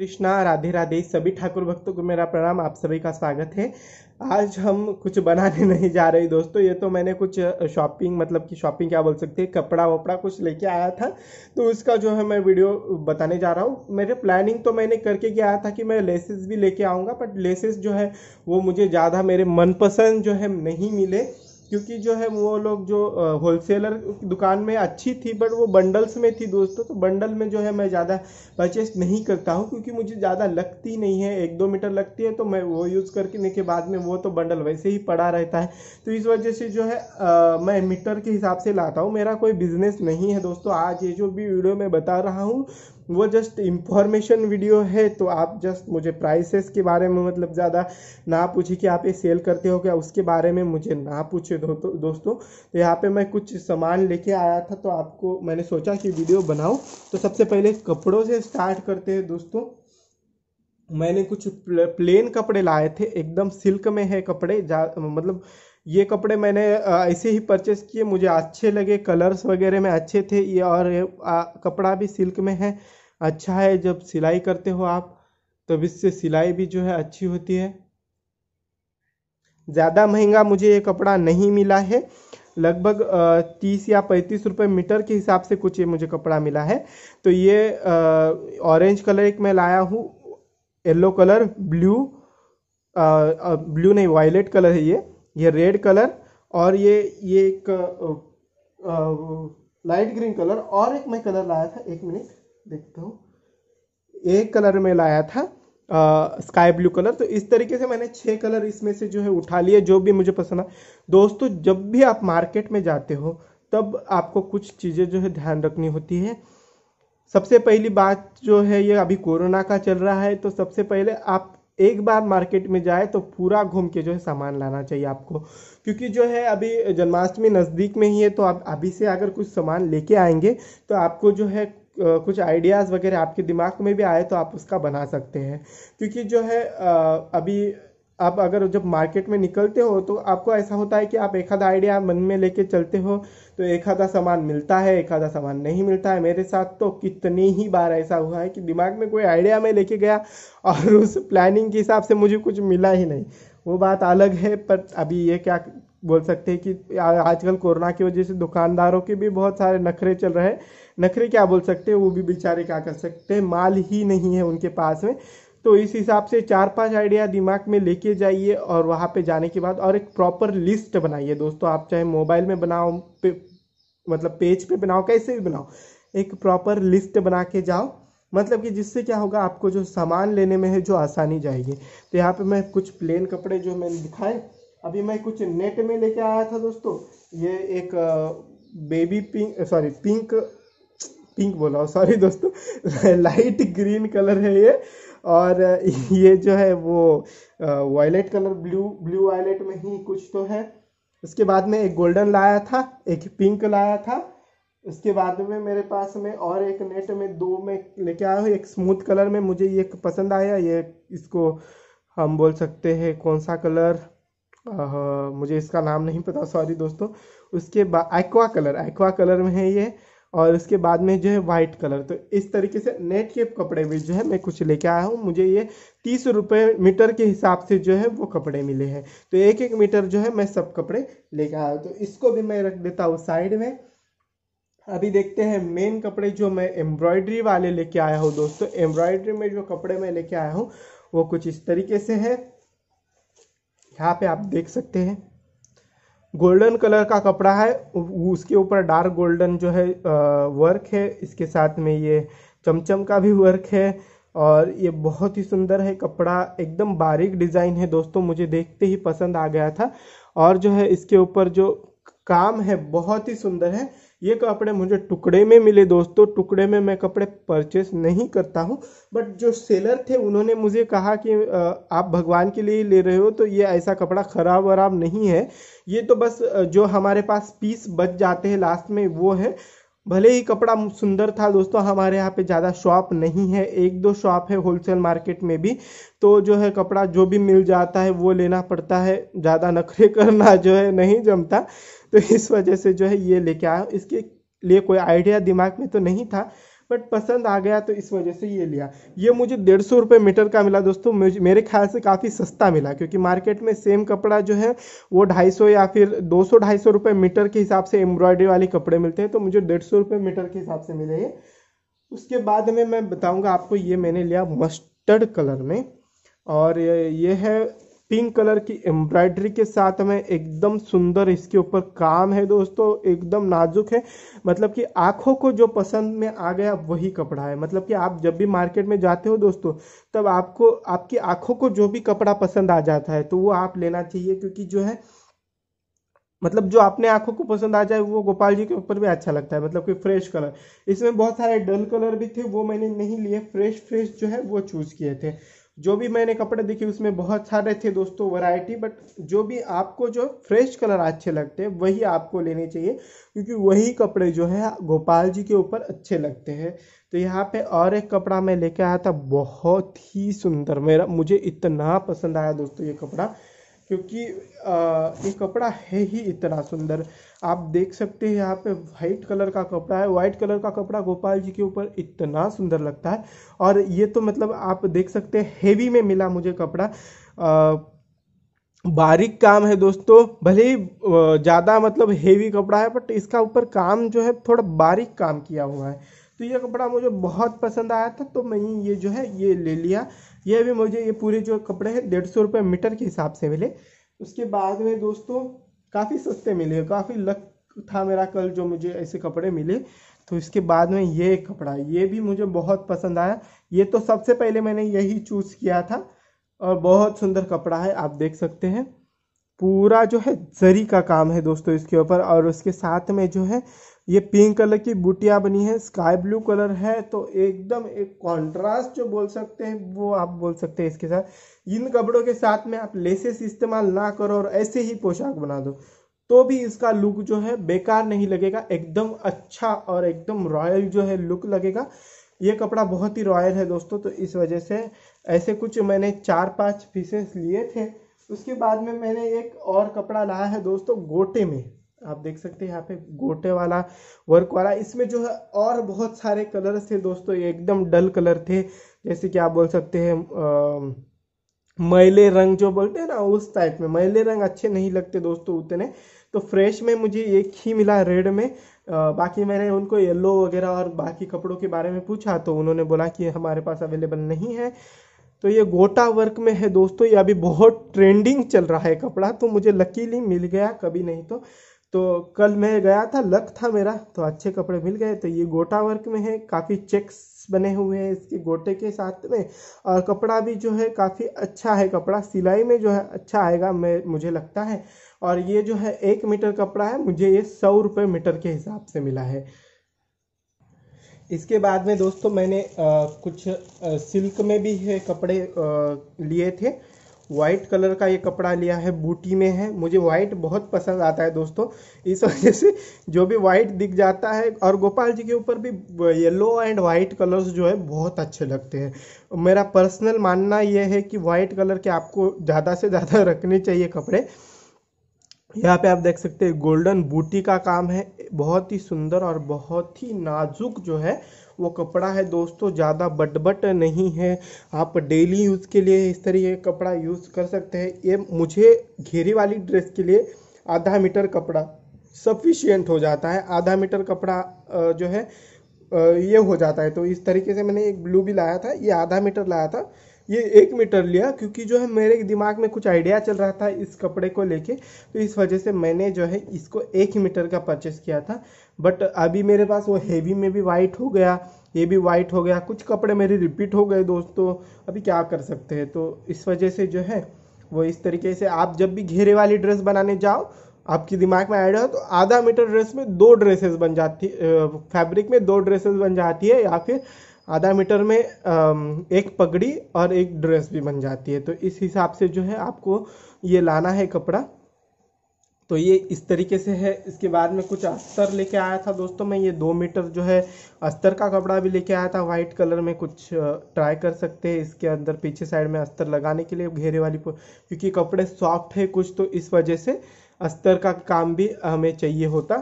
कृष्णा राधे राधे सभी ठाकुर भक्तों को मेरा प्रणाम आप सभी का स्वागत है आज हम कुछ बनाने नहीं जा रहे दोस्तों ये तो मैंने कुछ शॉपिंग मतलब कि शॉपिंग क्या बोल सकते हैं कपड़ा वपड़ा कुछ लेके आया था तो उसका जो है मैं वीडियो बताने जा रहा हूँ मेरे प्लानिंग तो मैंने करके किया था कि मैं लेसेस भी लेके आऊँगा बट लेसेस जो है वो मुझे ज़्यादा मेरे मनपसंद जो है नहीं मिले क्योंकि जो है वो लोग जो होलसेलर दुकान में अच्छी थी बट वो बंडल्स में थी दोस्तों तो बंडल में जो है मैं ज़्यादा परचेस नहीं करता हूँ क्योंकि मुझे ज़्यादा लगती नहीं है एक दो मीटर लगती है तो मैं वो यूज़ करने के बाद में वो तो बंडल वैसे ही पड़ा रहता है तो इस वजह से जो है आ, मैं मीटर के हिसाब से लाता हूँ मेरा कोई बिजनेस नहीं है दोस्तों आज ये जो भी वीडियो मैं बता रहा हूँ वो जस्ट इंफॉर्मेशन वीडियो है तो आप जस्ट मुझे प्राइसेस के बारे में मतलब ज़्यादा ना पूछे कि आप ये सेल करते हो क्या उसके बारे में मुझे ना पूछे दो, तो, दोस्तों तो यहाँ पे मैं कुछ सामान लेके आया था तो आपको मैंने सोचा कि वीडियो बनाऊँ तो सबसे पहले कपड़ों से स्टार्ट करते हैं दोस्तों मैंने कुछ प्लेन कपड़े लाए थे एकदम सिल्क में है कपड़े मतलब ये कपड़े मैंने ऐसे ही परचेस किए मुझे अच्छे लगे कलर्स वगैरह में अच्छे थे ये और आ, कपड़ा भी सिल्क में है अच्छा है जब सिलाई करते हो आप तब इससे सिलाई भी जो है अच्छी होती है ज़्यादा महंगा मुझे ये कपड़ा नहीं मिला है लगभग तीस या पैंतीस रुपए मीटर के हिसाब से कुछ ये मुझे कपड़ा मिला है तो ये ऑरेंज कलर एक मैं लाया हूँ येलो कलर ब्लू ब्लू नहीं वायलेट कलर है ये ये रेड कलर और ये ये एक लाइट ग्रीन कलर और एक मैं कलर लाया था एक मिनट देखता हूँ एक कलर में लाया था स्काई ब्लू कलर तो इस तरीके से मैंने छः कलर इसमें से जो है उठा लिए जो भी मुझे पसंद आए दोस्तों जब भी आप मार्केट में जाते हो तब आपको कुछ चीज़ें जो है ध्यान रखनी होती है सबसे पहली बात जो है ये अभी कोरोना का चल रहा है तो सबसे पहले आप एक बार मार्केट में जाए तो पूरा घूम के जो है सामान लाना चाहिए आपको क्योंकि जो है अभी जन्माष्टमी नज़दीक में ही है तो आप अभी से अगर कुछ सामान लेके आएंगे तो आपको जो है कुछ आइडियाज़ वगैरह आपके दिमाग में भी आए तो आप उसका बना सकते हैं क्योंकि जो है अभी आप अगर जब मार्केट में निकलते हो तो आपको ऐसा होता है कि आप एक आधा आइडिया मन में लेके चलते हो तो एक आधा सामान मिलता है एक आधा सामान नहीं मिलता है मेरे साथ तो कितनी ही बार ऐसा हुआ है कि दिमाग में कोई आइडिया मैं लेके गया और उस प्लानिंग के हिसाब से मुझे कुछ मिला ही नहीं वो बात अलग है पर अभी ये क्या बोल सकते हैं कि आजकल कोरोना की वजह से दुकानदारों के भी बहुत सारे नखरे चल रहे हैं नखरे क्या बोल सकते हैं वो भी बेचारे क्या कर सकते हैं माल ही नहीं है उनके पास में तो इस हिसाब से चार पांच आइडिया दिमाग में लेके जाइए और वहाँ पे जाने के बाद और एक प्रॉपर लिस्ट बनाइए दोस्तों आप चाहे मोबाइल में बनाओ पे, मतलब पेज पे बनाओ कैसे भी बनाओ एक प्रॉपर लिस्ट बना के जाओ मतलब कि जिससे क्या होगा आपको जो सामान लेने में है जो आसानी जाएगी तो यहाँ पे मैं कुछ प्लेन कपड़े जो मैंने दिखाए अभी मैं कुछ नेट में लेके आया था दोस्तों ये एक baby pink sorry pink pink बोला सॉरी दोस्तों लाइट ग्रीन कलर है ये और ये जो है वो violet colour blue blue violet में ही कुछ तो है उसके बाद में एक गोल्डन लाया था एक पिंक लाया था उसके बाद में मेरे पास में और एक नेट में दो में लेके आया हूँ एक स्मूथ कलर में मुझे ये पसंद आया ये इसको हम बोल सकते हैं कौन सा कलर आ, मुझे इसका नाम नहीं पता सॉरी दोस्तों उसके बाद एक्वा कलर एक्वा कलर में है ये और उसके बाद में जो है वाइट कलर तो इस तरीके से नेट के कपड़े भी जो है मैं कुछ लेके आया हूँ मुझे ये तीस रुपये मीटर के हिसाब से जो है वो कपड़े मिले हैं तो एक एक मीटर जो है मैं सब कपड़े लेके आया हूँ तो इसको भी मैं रख देता हूँ साइड में अभी देखते हैं मेन कपड़े जो मैं एम्ब्रॉयडरी वाले लेके आया हूँ दोस्तों एम्ब्रॉयडरी में जो कपड़े मैं लेके आया हूँ वो कुछ इस तरीके से है यहाँ पे आप देख सकते हैं गोल्डन कलर का कपड़ा है उसके ऊपर डार्क गोल्डन जो है वर्क है इसके साथ में ये चमचम का भी वर्क है और ये बहुत ही सुंदर है कपड़ा एकदम बारीक डिज़ाइन है दोस्तों मुझे देखते ही पसंद आ गया था और जो है इसके ऊपर जो काम है बहुत ही सुंदर है ये कपड़े मुझे टुकड़े में मिले दोस्तों टुकड़े में मैं कपड़े परचेस नहीं करता हूँ बट जो सेलर थे उन्होंने मुझे कहा कि आप भगवान के लिए ही ले रहे हो तो ये ऐसा कपड़ा ख़राब वराब नहीं है ये तो बस जो हमारे पास पीस बच जाते हैं लास्ट में वो है भले ही कपड़ा सुंदर था दोस्तों हमारे यहाँ पे ज़्यादा शॉप नहीं है एक दो शॉप है होलसेल मार्केट में भी तो जो है कपड़ा जो भी मिल जाता है वो लेना पड़ता है ज़्यादा नखरे करना जो है नहीं जमता तो इस वजह से जो है ये लेके आया इसके लिए कोई आइडिया दिमाग में तो नहीं था बट पसंद आ गया तो इस वजह से ये लिया ये मुझे डेढ़ सौ रुपये मीटर का मिला दोस्तों मेरे ख्याल से काफ़ी सस्ता मिला क्योंकि मार्केट में सेम कपड़ा जो है वो ढाई सौ या फिर दो सौ ढाई सौ रुपये मीटर के हिसाब से एम्ब्रॉयडरी वाले कपड़े मिलते हैं तो मुझे डेढ़ सौ रुपये मीटर के हिसाब से मिले ये उसके बाद में मैं बताऊँगा आपको ये मैंने लिया मस्टर्ड कलर में और ये है पिंक कलर की एम्ब्रॉयडरी के साथ में एकदम सुंदर इसके ऊपर काम है दोस्तों एकदम नाजुक है मतलब कि आंखों को जो पसंद में आ गया वही कपड़ा है मतलब कि आप जब भी मार्केट में जाते हो दोस्तों तब आपको आपकी आंखों को जो भी कपड़ा पसंद आ जाता है तो वो आप लेना चाहिए क्योंकि जो है मतलब जो अपने आंखों को पसंद आ जाए वो गोपाल जी के ऊपर भी अच्छा लगता है मतलब कि फ्रेश कलर इसमें बहुत सारे डल कलर भी थे वो मैंने नहीं लिए फ्रेश फ्रेश जो है वो चूज़ किए थे जो भी मैंने कपड़े देखे उसमें बहुत सारे थे दोस्तों वैरायटी बट जो भी आपको जो फ्रेश कलर अच्छे लगते हैं वही आपको लेने चाहिए क्योंकि वही कपड़े जो है गोपाल जी के ऊपर अच्छे लगते हैं तो यहाँ पे और एक कपड़ा मैं लेके आया था बहुत ही सुंदर मेरा मुझे इतना पसंद आया दोस्तों ये कपड़ा क्योंकि ये कपड़ा है ही इतना सुंदर आप देख सकते हैं यहाँ पे वाइट कलर का कपड़ा है वाइट कलर का कपड़ा गोपाल जी के ऊपर इतना सुंदर लगता है और ये तो मतलब आप देख सकते हैं हेवी में मिला मुझे कपड़ा बारीक काम है दोस्तों भले ही ज़्यादा मतलब हेवी कपड़ा है बट इसका ऊपर काम जो है थोड़ा बारीक काम किया हुआ है तो ये कपड़ा मुझे बहुत पसंद आया था तो मैंने ये जो है ये ले लिया ये भी मुझे ये पूरे जो कपड़े हैं डेढ़ सौ रुपये मीटर के हिसाब से मिले उसके बाद में दोस्तों काफ़ी सस्ते मिले काफ़ी लक था मेरा कल जो मुझे ऐसे कपड़े मिले तो इसके बाद में ये कपड़ा ये भी मुझे बहुत पसंद आया ये तो सबसे पहले मैंने यही चूज़ किया था और बहुत सुंदर कपड़ा है आप देख सकते हैं पूरा जो है जरी का काम है दोस्तों इसके ऊपर और उसके साथ में जो है ये पिंक कलर की बूटियां बनी है स्काई ब्लू कलर है तो एकदम एक कॉन्ट्रास्ट जो बोल सकते हैं वो आप बोल सकते हैं इसके साथ इन कपड़ों के साथ में आप लेसेस इस्तेमाल ना करो और ऐसे ही पोशाक बना दो तो भी इसका लुक जो है बेकार नहीं लगेगा एकदम अच्छा और एकदम रॉयल जो है लुक लगेगा ये कपड़ा बहुत ही रॉयल है दोस्तों तो इस वजह से ऐसे कुछ मैंने चार पाँच पीसेस लिए थे उसके बाद में मैंने एक और कपड़ा लाया है दोस्तों गोटे में आप देख सकते हैं यहाँ पे गोटे वाला वर्क वाला इसमें जो है और बहुत सारे कलर्स थे दोस्तों ये एकदम डल कलर थे जैसे कि आप बोल सकते हैं मैले रंग जो बोलते हैं ना उस टाइप में मैले रंग अच्छे नहीं लगते दोस्तों उतने तो फ्रेश में मुझे एक ही मिला रेड में आ, बाकी मैंने उनको येलो वगैरह और बाकी कपड़ों के बारे में पूछा तो उन्होंने बोला कि हमारे पास अवेलेबल नहीं है तो ये गोटा वर्क में है दोस्तों ये अभी बहुत ट्रेंडिंग चल रहा है कपड़ा तो मुझे लकीली मिल गया कभी नहीं तो तो कल मैं गया था लक था मेरा तो अच्छे कपड़े मिल गए तो ये गोटा वर्क में है काफ़ी चेक्स बने हुए हैं इसके गोटे के साथ में और कपड़ा भी जो है काफ़ी अच्छा है कपड़ा सिलाई में जो है अच्छा आएगा मैं मुझे लगता है और ये जो है एक मीटर कपड़ा है मुझे ये सौ रुपये मीटर के हिसाब से मिला है इसके बाद में दोस्तों मैंने आ, कुछ आ, सिल्क में भी है कपड़े लिए थे व्हाइट कलर का ये कपड़ा लिया है बूटी में है मुझे व्हाइट बहुत पसंद आता है दोस्तों इस वजह से जो भी व्हाइट दिख जाता है और गोपाल जी के ऊपर भी येलो एंड व्हाइट कलर्स जो है बहुत अच्छे लगते हैं मेरा पर्सनल मानना यह है कि वाइट कलर के आपको ज़्यादा से ज़्यादा रखने चाहिए कपड़े यहाँ पे आप देख सकते हैं गोल्डन बूटी का काम है बहुत ही सुंदर और बहुत ही नाजुक जो है वो कपड़ा है दोस्तों ज़्यादा बटबट नहीं है आप डेली यूज़ के लिए इस तरीके कपड़ा यूज़ कर सकते हैं ये मुझे घेरे वाली ड्रेस के लिए आधा मीटर कपड़ा सफिशियंट हो जाता है आधा मीटर कपड़ा जो है ये हो जाता है तो इस तरीके से मैंने एक ब्लू भी लाया था ये आधा मीटर लाया था ये एक मीटर लिया क्योंकि जो है मेरे दिमाग में कुछ आइडिया चल रहा था इस कपड़े को लेके तो इस वजह से मैंने जो है इसको एक ही मीटर का परचेस किया था बट अभी मेरे पास वो हेवी में भी वाइट हो गया ये भी वाइट हो गया कुछ कपड़े मेरे रिपीट हो गए दोस्तों अभी क्या कर सकते हैं तो इस वजह से जो है वो इस तरीके से आप जब भी घेरे वाली ड्रेस बनाने जाओ आपके दिमाग में आइडिया हो तो आधा मीटर ड्रेस में दो ड्रेसेस बन जाती फैब्रिक में दो ड्रेसेस बन जाती है या फिर आधा मीटर में एक पगड़ी और एक ड्रेस भी बन जाती है तो इस हिसाब से जो है आपको ये लाना है कपड़ा तो ये इस तरीके से है इसके बाद में कुछ अस्तर लेके आया था दोस्तों मैं ये दो मीटर जो है अस्तर का कपड़ा भी लेके आया था वाइट कलर में कुछ ट्राई कर सकते हैं इसके अंदर पीछे साइड में अस्तर लगाने के लिए घेरे वाली क्योंकि कपड़े सॉफ्ट है कुछ तो इस वजह से अस्तर का काम भी हमें चाहिए होता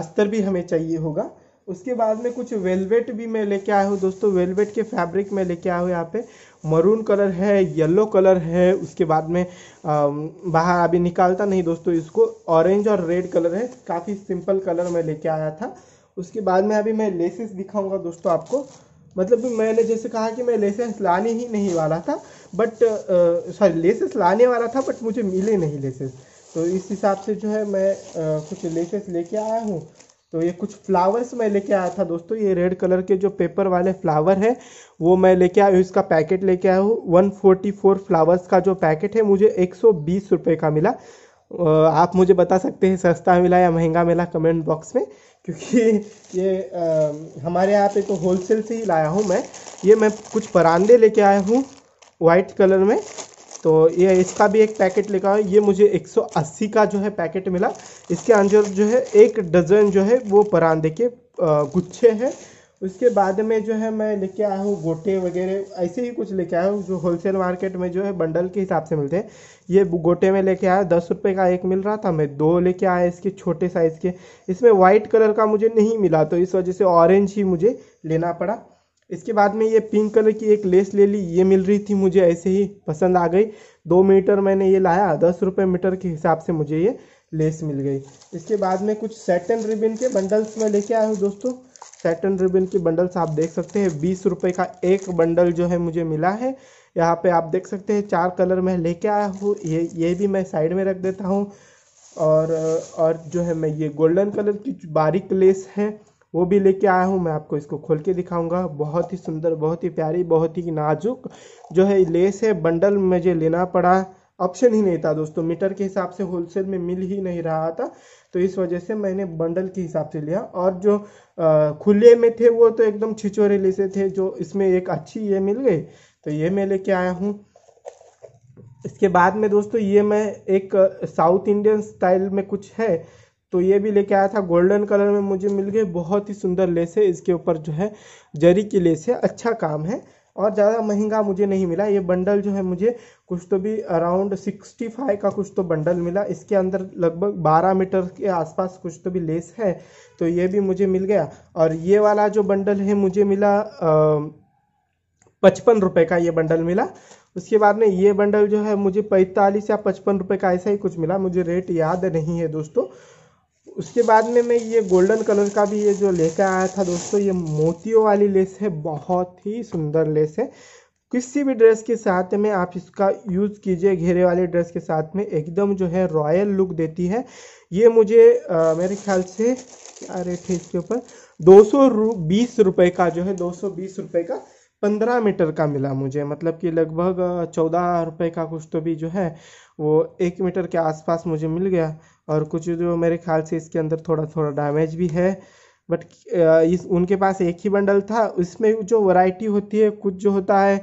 अस्तर भी हमें चाहिए होगा उसके बाद में कुछ वेलवेट भी मैं लेके आया हूँ दोस्तों वेलवेट के फैब्रिक में लेके आया हूँ यहाँ पे मरून कलर है येलो कलर है उसके बाद में बाहर अभी निकालता नहीं दोस्तों इसको ऑरेंज और रेड कलर है काफ़ी सिंपल कलर में लेके आया था उसके बाद में अभी मैं लेसेस दिखाऊंगा दोस्तों आपको मतलब मैंने जैसे कहा कि मैं लेसेस लाने ही नहीं वाला था बट सॉरी लेसेस लाने वाला था बट मुझे मिले नहीं लेसेस तो इस हिसाब से जो है मैं आ, कुछ लेसेस लेके आया हूँ तो ये कुछ फ्लावर्स मैं लेके आया था दोस्तों ये रेड कलर के जो पेपर वाले फ्लावर है वो मैं लेके आया हूँ इसका पैकेट लेके आया हूँ वन फोर्टी फोर फ्लावर्स का जो पैकेट है मुझे एक सौ बीस रुपये का मिला आप मुझे बता सकते हैं सस्ता मिला या महंगा मिला कमेंट बॉक्स में क्योंकि ये आ, हमारे यहाँ पे तो होलसेल से ही लाया हूँ मैं ये मैं कुछ परांदे लेके आया हूँ वाइट कलर में तो ये इसका भी एक पैकेट लिखा है ये मुझे 180 का जो है पैकेट मिला इसके अंदर जो है एक डजन जो है वो परांदे के गुच्छे हैं उसके बाद में जो है मैं लेके आया हूँ गोटे वगैरह ऐसे ही कुछ लेके आया हूँ जो होलसेल मार्केट में जो है बंडल के हिसाब से मिलते हैं ये गोटे में लेके आया दस रुपये का एक मिल रहा था मैं दो लेके आया इसके छोटे साइज़ के इसमें वाइट कलर का मुझे नहीं मिला तो इस वजह से ऑरेंज ही मुझे लेना पड़ा इसके बाद में ये पिंक कलर की एक लेस ले ली ये मिल रही थी मुझे ऐसे ही पसंद आ गई दो मीटर मैंने ये लाया दस रुपये मीटर के हिसाब से मुझे ये लेस मिल गई इसके बाद में कुछ सेटन रिबिन के बंडल्स में लेके आया हूँ दोस्तों सेटन रिबिन के बंडल्स आप देख सकते हैं बीस रुपये का एक बंडल जो है मुझे मिला है यहाँ पे आप देख सकते हैं चार कलर में लेके आया हूँ ये ये भी मैं साइड में रख देता हूँ और और जो है मैं ये गोल्डन कलर की बारीक लेस है वो भी लेके आया हूँ मैं आपको इसको खोल के दिखाऊंगा बहुत ही सुंदर बहुत ही प्यारी बहुत ही नाजुक जो है लेस है बंडल मुझे लेना पड़ा ऑप्शन ही नहीं था दोस्तों मीटर के हिसाब से होलसेल में मिल ही नहीं रहा था तो इस वजह से मैंने बंडल के हिसाब से लिया और जो आ, खुले में थे वो तो एकदम छिचोरे लेसे थे जो इसमें एक अच्छी ये मिल गई तो ये मैं लेके आया हूँ इसके बाद में दोस्तों ये मैं एक साउथ इंडियन स्टाइल में कुछ है तो ये भी लेके आया था गोल्डन कलर में मुझे मिल गए बहुत ही सुंदर लेस है इसके ऊपर जो है जरी की लेस है अच्छा काम है और ज़्यादा महंगा मुझे नहीं मिला ये बंडल जो है मुझे कुछ तो भी अराउंड सिक्सटी फाइव का कुछ तो बंडल मिला इसके अंदर लगभग बारह मीटर के आसपास कुछ तो भी लेस है तो ये भी मुझे मिल गया और ये वाला जो बंडल है मुझे मिला पचपन रुपये का ये बंडल मिला उसके बाद में ये बंडल जो है मुझे पैंतालीस या पचपन रुपये का ऐसा ही कुछ मिला मुझे रेट याद नहीं है दोस्तों उसके बाद में मैं ये गोल्डन कलर का भी ये जो लेकर आया था दोस्तों ये मोतियों वाली लेस है बहुत ही सुंदर लेस है किसी भी ड्रेस के साथ में आप इसका यूज़ कीजिए घेरे वाले ड्रेस के साथ में एकदम जो है रॉयल लुक देती है ये मुझे आ, मेरे ख्याल से क्या रेट है इसके ऊपर दो सौ बीस रुपये का जो है दो सौ बीस रुपये का पंद्रह मीटर का मिला मुझे मतलब कि लगभग चौदह रुपये का कुछ तो भी जो है वो एक मीटर के आसपास मुझे मिल गया और कुछ जो मेरे ख्याल से इसके अंदर थोड़ा थोड़ा डैमेज भी है बट इस उनके पास एक ही बंडल था उसमें जो वैरायटी होती है कुछ जो होता है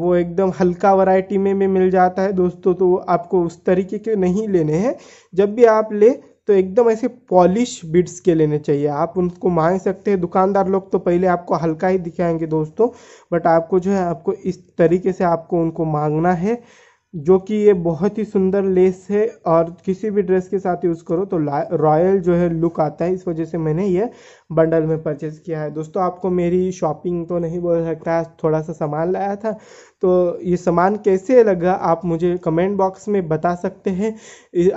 वो एकदम हल्का वैरायटी में भी मिल जाता है दोस्तों तो आपको उस तरीके के नहीं लेने हैं जब भी आप ले तो एकदम ऐसे पॉलिश बिट्स के लेने चाहिए आप उनको मांग सकते हैं दुकानदार लोग तो पहले आपको हल्का ही दिखाएंगे दोस्तों बट आपको जो है आपको इस तरीके से आपको उनको मांगना है जो कि ये बहुत ही सुंदर लेस है और किसी भी ड्रेस के साथ यूज़ करो तो रॉयल जो है लुक आता है इस वजह से मैंने ये बंडल में परचेज़ किया है दोस्तों आपको मेरी शॉपिंग तो नहीं बोल सकता थोड़ा सा सामान लाया था तो ये सामान कैसे लगा आप मुझे कमेंट बॉक्स में बता सकते हैं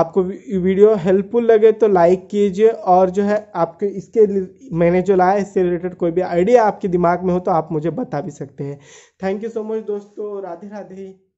आपको वीडियो हेल्पफुल लगे तो लाइक कीजिए और जो है आपके इसके मैंने जो लाया इससे रिलेटेड कोई भी आइडिया आपके दिमाग में हो तो आप मुझे बता भी सकते हैं थैंक यू सो मच दोस्तों राधे राधे